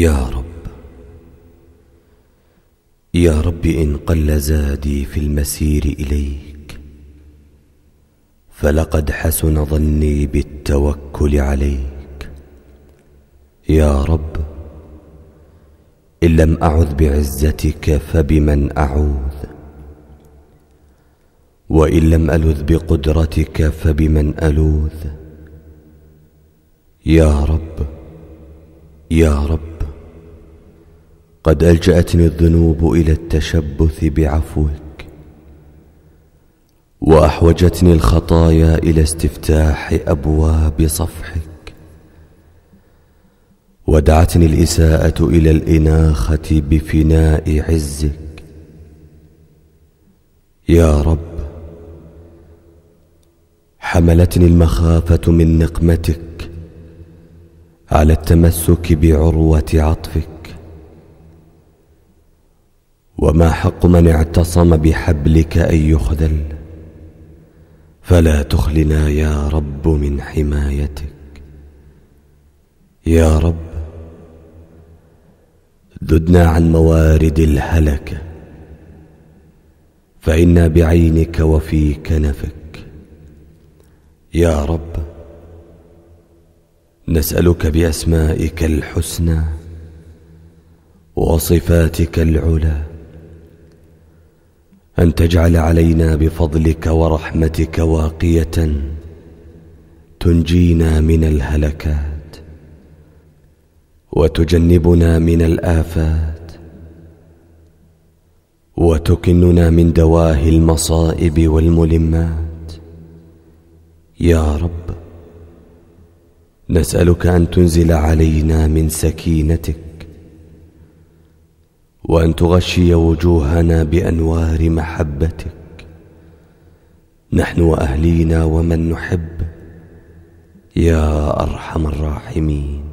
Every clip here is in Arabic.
يا رب يا رب إن قل زادي في المسير إليك فلقد حسن ظني بالتوكل عليك يا رب إن لم أعذ بعزتك فبمن أعوذ وإن لم ألذ بقدرتك فبمن ألوذ يا رب يا رب قد ألجأتني الذنوب إلى التشبث بعفوك وأحوجتني الخطايا إلى استفتاح أبواب صفحك ودعتني الإساءة إلى الإناخة بفناء عزك يا رب حملتني المخافة من نقمتك على التمسك بعروة عطفك وما حق من اعتصم بحبلك ان يخذل فلا تخلنا يا رب من حمايتك يا رب ذدنا عن موارد الهلكه فانا بعينك وفي كنفك يا رب نسالك باسمائك الحسنى وصفاتك العلى أن تجعل علينا بفضلك ورحمتك واقية تنجينا من الهلكات وتجنبنا من الآفات وتكننا من دواهي المصائب والملمات يا رب نسألك أن تنزل علينا من سكينتك وان تغشي وجوهنا بانوار محبتك نحن واهلينا ومن نحب يا ارحم الراحمين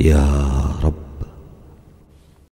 يا رب